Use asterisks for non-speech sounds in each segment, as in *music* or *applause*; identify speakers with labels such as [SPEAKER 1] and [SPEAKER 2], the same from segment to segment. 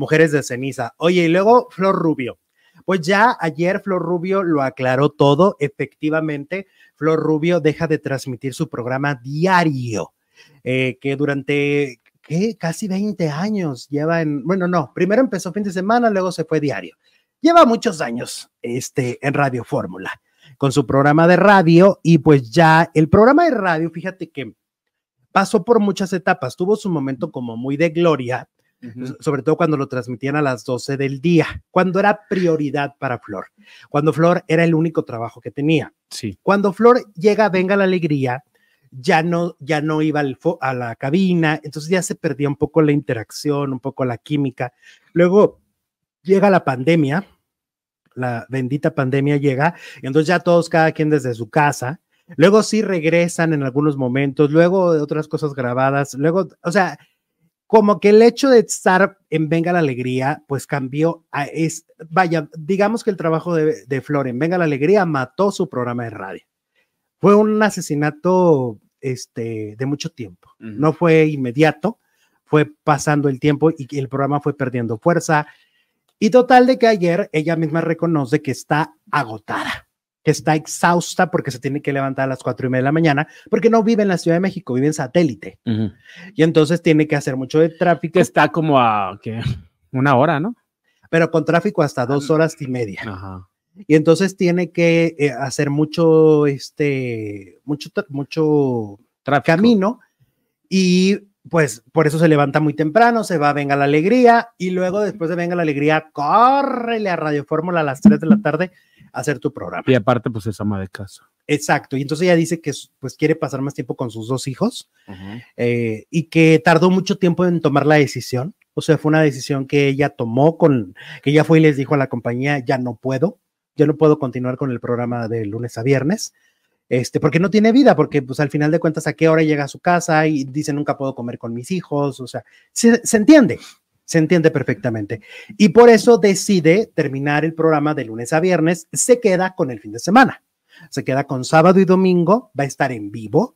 [SPEAKER 1] Mujeres de Ceniza. Oye, y luego Flor Rubio. Pues ya ayer Flor Rubio lo aclaró todo. Efectivamente, Flor Rubio deja de transmitir su programa diario, eh, que durante ¿qué? casi 20 años lleva en, bueno, no, primero empezó fin de semana, luego se fue diario. Lleva muchos años este, en Radio Fórmula con su programa de radio y pues ya el programa de radio, fíjate que pasó por muchas etapas, tuvo su momento como muy de gloria, sobre todo cuando lo transmitían a las 12 del día, cuando era prioridad para Flor, cuando Flor era el único trabajo que tenía. Sí. Cuando Flor llega, venga la alegría, ya no, ya no iba al a la cabina, entonces ya se perdía un poco la interacción, un poco la química. Luego llega la pandemia, la bendita pandemia llega, y entonces ya todos, cada quien desde su casa, luego sí regresan en algunos momentos, luego otras cosas grabadas, luego, o sea, como que el hecho de estar en Venga la Alegría, pues cambió, a, es, vaya, digamos que el trabajo de, de Flor en Venga la Alegría mató su programa de radio. Fue un asesinato este, de mucho tiempo, no fue inmediato, fue pasando el tiempo y el programa fue perdiendo fuerza. Y total de que ayer ella misma reconoce que está agotada está exhausta porque se tiene que levantar a las cuatro y media de la mañana, porque no vive en la Ciudad de México, vive en satélite. Y entonces tiene que hacer mucho de tráfico. Está como a ¿qué? una hora, ¿no? Pero con tráfico hasta dos ah, horas y media. Y entonces tiene que eh, hacer mucho, este, mucho, mucho tráfico. camino. Y pues por eso se levanta muy temprano, se va a Venga la Alegría y luego después de Venga la Alegría, córrele a Radio Fórmula a las 3 de la tarde a hacer tu programa. Y aparte, pues es ama de casa. Exacto, y entonces ella dice que pues quiere pasar más tiempo con sus dos hijos eh, y que tardó mucho tiempo en tomar la decisión, o sea, fue una decisión que ella tomó con, que ella fue y les dijo a la compañía, ya no puedo, ya no puedo continuar con el programa de lunes a viernes, este, porque no tiene vida, porque pues al final de cuentas a qué hora llega a su casa y dice nunca puedo comer con mis hijos, o sea, se, entiende, se entiende perfectamente. Y por eso decide terminar el programa de lunes a viernes, se queda con el fin de semana, se queda con sábado y domingo, va a estar en vivo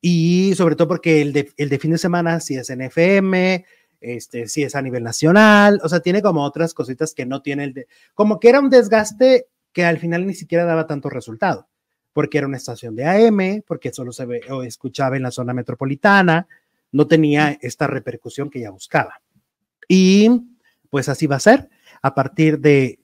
[SPEAKER 1] y sobre todo porque el de, el de fin de semana si es en FM, este, si es a nivel nacional, o sea, tiene como otras cositas que no tiene el de, como que era un desgaste que al final ni siquiera daba tanto resultado porque era una estación de AM, porque solo se ve, escuchaba en la zona metropolitana, no tenía esta repercusión que ella buscaba. Y pues así va a ser. A partir de,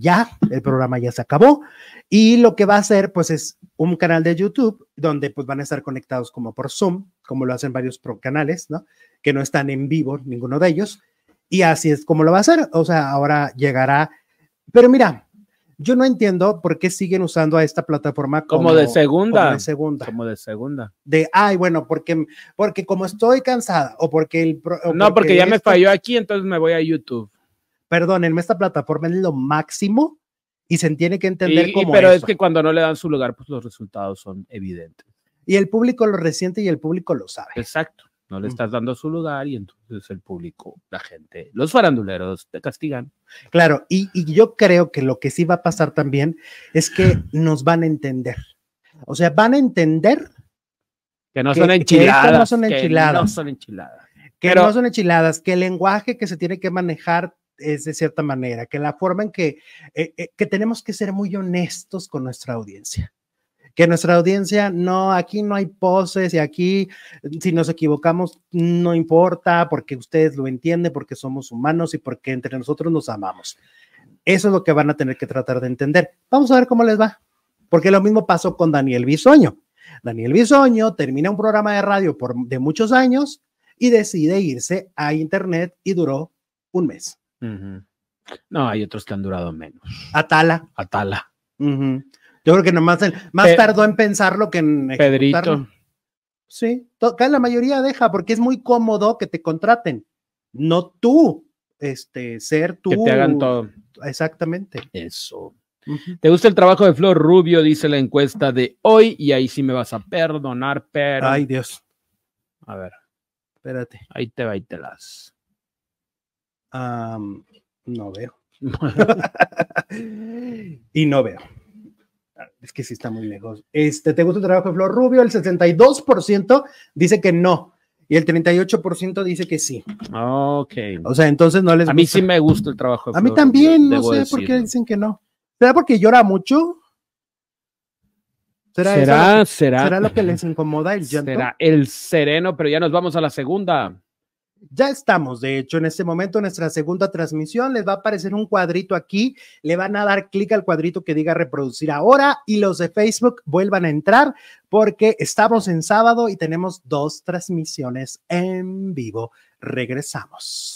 [SPEAKER 1] ya, el programa ya se acabó. Y lo que va a hacer, pues, es un canal de YouTube donde, pues, van a estar conectados como por Zoom, como lo hacen varios canales, ¿no? Que no están en vivo ninguno de ellos. Y así es como lo va a hacer. O sea, ahora llegará. Pero mira, yo no entiendo por qué siguen usando a esta plataforma como, de segunda. Como de segunda. de ay, bueno, porque, porque como estoy cansada o porque el... no, porque, ya me falló aquí, entonces me voy a YouTube. Perdónenme, esta plataforma es lo máximo y se tiene que entender como... pero es que cuando no le dan su lugar, pues los resultados son evidentes. Y el público lo resiente y el público lo sabe. Exacto no le mm. estás dando su lugar y entonces el público, la gente, los faranduleros te castigan. Claro, y, yo creo que lo que sí va a pasar también es que *laughs* nos van a entender. O sea, van a entender que no son enchiladas. Que no son enchiladas. Que no son enchiladas. Que el lenguaje que se tiene que manejar es de cierta manera, que la forma en que, eh, eh, que tenemos que ser muy honestos con nuestra audiencia que nuestra audiencia, no, aquí no hay poses y aquí si nos equivocamos no importa porque ustedes lo entienden, porque somos humanos y porque entre nosotros nos amamos. Eso es lo que van a tener que tratar de entender. Vamos a ver cómo les va, porque lo mismo pasó con Daniel Bisoño. Daniel Bisoño termina un programa de radio por, de muchos años y decide irse a internet y duró un mes. No, hay otros que han durado menos. Atala. Atala. Yo creo que nomás más tardó en pensarlo que en Pedrito. Sí, acá la mayoría deja porque es muy cómodo que te contraten, no tú, este, ser tú. Que te hagan todo. Exactamente. Eso. ¿Te gusta el trabajo de Flor Rubio? Dice la encuesta de hoy y ahí sí me vas a perdonar, pero... Ay, Dios. A ver. Espérate. Ahí te va, y te las. no veo. *laughs* *laughs* y no veo. Es que sí está muy lejos. Este, ¿Te gusta el trabajo de Flor Rubio? El 62% dice que no. Y el 38% dice que sí. Ok. O sea, entonces no les A mí sí me gusta el trabajo de Flor A mí también, no sé por qué dicen que no. ¿Será porque llora mucho? ¿Será, ¿Será, será, será lo que les incomoda el llanto? Será el sereno, pero ya nos vamos a la segunda. Ya estamos, de hecho, en este momento, nuestra segunda transmisión, les va a aparecer un cuadrito aquí, le van a dar clic al cuadrito que diga reproducir ahora y los de Facebook vuelvan a entrar porque estamos en sábado y tenemos dos transmisiones en vivo. Regresamos.